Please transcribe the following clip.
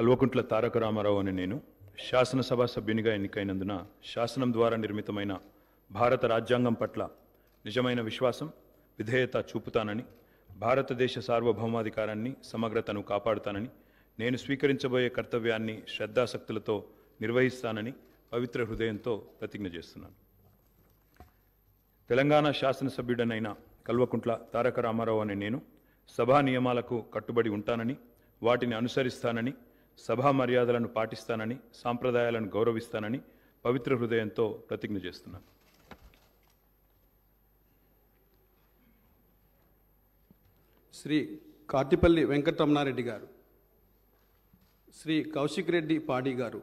కల్వకుంట్ల తారక రామారావు అని నేను శాసనసభ సభ్యునిగా ఎన్నికైనందున శాసనం ద్వారా నిర్మితమైన భారత రాజ్యాంగం పట్ల నిజమైన విశ్వాసం విధేయత చూపుతానని భారతదేశ సార్వభౌమాధికారాన్ని సమగ్రతను కాపాడుతానని నేను స్వీకరించబోయే కర్తవ్యాన్ని శ్రద్ధాశక్తులతో నిర్వహిస్తానని పవిత్ర హృదయంతో ప్రతిజ్ఞ చేస్తున్నాను తెలంగాణ శాసనసభ్యుడనైన కల్వకుంట్ల తారక రామారావు అనే నేను సభా నియమాలకు కట్టుబడి ఉంటానని వాటిని అనుసరిస్తానని సభా మర్యాదలను పాటిస్తానని సాంప్రదాయాలను గౌరవిస్తానని పవిత్ర హృదయంతో ప్రతిజ్ఞ చేస్తున్నాను శ్రీ కాటిపల్లి వెంకటరమణారెడ్డి గారు శ్రీ కౌశిక్ రెడ్డి పాడి గారు